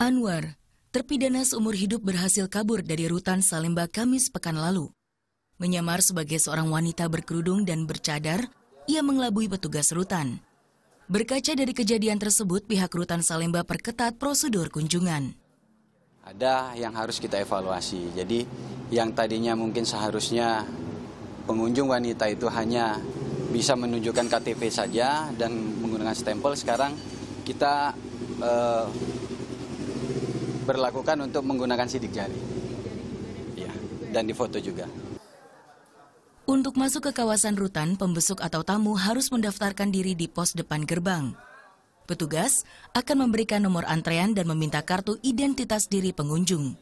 Anwar, terpidana seumur hidup berhasil kabur dari rutan Salemba Kamis pekan lalu. Menyamar sebagai seorang wanita berkerudung dan bercadar, ia mengelabui petugas rutan. Berkaca dari kejadian tersebut, pihak rutan Salemba perketat prosedur kunjungan. Ada yang harus kita evaluasi. Jadi yang tadinya mungkin seharusnya pengunjung wanita itu hanya bisa menunjukkan KTP saja dan menggunakan stempel, sekarang kita eh, diberlakukan untuk menggunakan sidik jari. Ya, dan difoto juga. Untuk masuk ke kawasan rutan, pembesuk atau tamu harus mendaftarkan diri di pos depan gerbang. Petugas akan memberikan nomor antrean dan meminta kartu identitas diri pengunjung.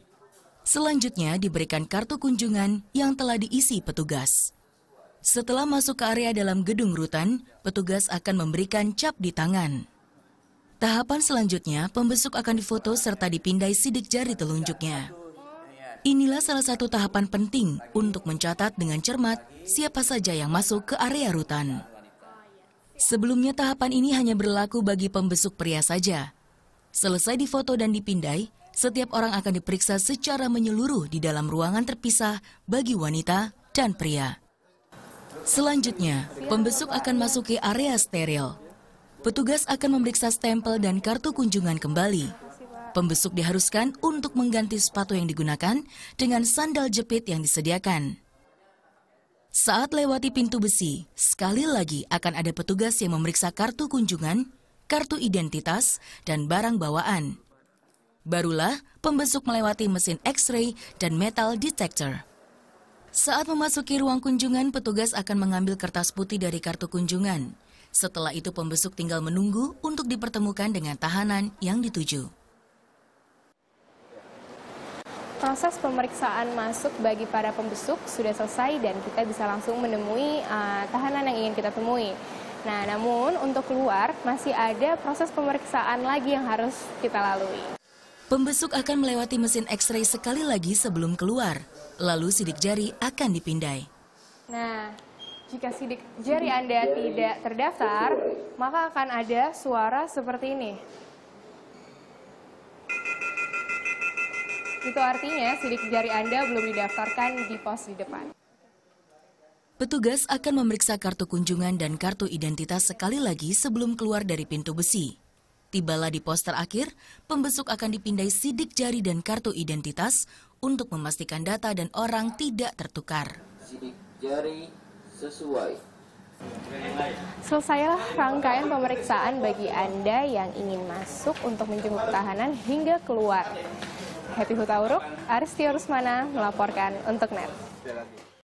Selanjutnya diberikan kartu kunjungan yang telah diisi petugas. Setelah masuk ke area dalam gedung rutan, petugas akan memberikan cap di tangan. Tahapan selanjutnya, pembesuk akan difoto serta dipindai sidik jari telunjuknya. Inilah salah satu tahapan penting untuk mencatat dengan cermat siapa saja yang masuk ke area rutan. Sebelumnya tahapan ini hanya berlaku bagi pembesuk pria saja. Selesai difoto dan dipindai, setiap orang akan diperiksa secara menyeluruh di dalam ruangan terpisah bagi wanita dan pria. Selanjutnya, pembesuk akan masuk ke area steril. Petugas akan memeriksa stempel dan kartu kunjungan kembali. Pembesuk diharuskan untuk mengganti sepatu yang digunakan dengan sandal jepit yang disediakan. Saat lewati pintu besi, sekali lagi akan ada petugas yang memeriksa kartu kunjungan, kartu identitas, dan barang bawaan. Barulah pembesuk melewati mesin X-ray dan metal detector. Saat memasuki ruang kunjungan, petugas akan mengambil kertas putih dari kartu kunjungan setelah itu pembesuk tinggal menunggu untuk dipertemukan dengan tahanan yang dituju. Proses pemeriksaan masuk bagi para pembesuk sudah selesai dan kita bisa langsung menemui uh, tahanan yang ingin kita temui. Nah, namun untuk keluar masih ada proses pemeriksaan lagi yang harus kita lalui. Pembesuk akan melewati mesin X-ray sekali lagi sebelum keluar, lalu sidik jari akan dipindai. Nah, jika sidik jari Anda tidak terdaftar, maka akan ada suara seperti ini. Itu artinya sidik jari Anda belum didaftarkan di pos di depan. Petugas akan memeriksa kartu kunjungan dan kartu identitas sekali lagi sebelum keluar dari pintu besi. Tibalah di pos terakhir, pembesuk akan dipindai sidik jari dan kartu identitas untuk memastikan data dan orang tidak tertukar. Sidik jari sesuai. Selesailah rangkaian pemeriksaan bagi Anda yang ingin masuk untuk menjenguk tahanan hingga keluar. Happy Hutauruk, Aristi Rusmana melaporkan untuk NET.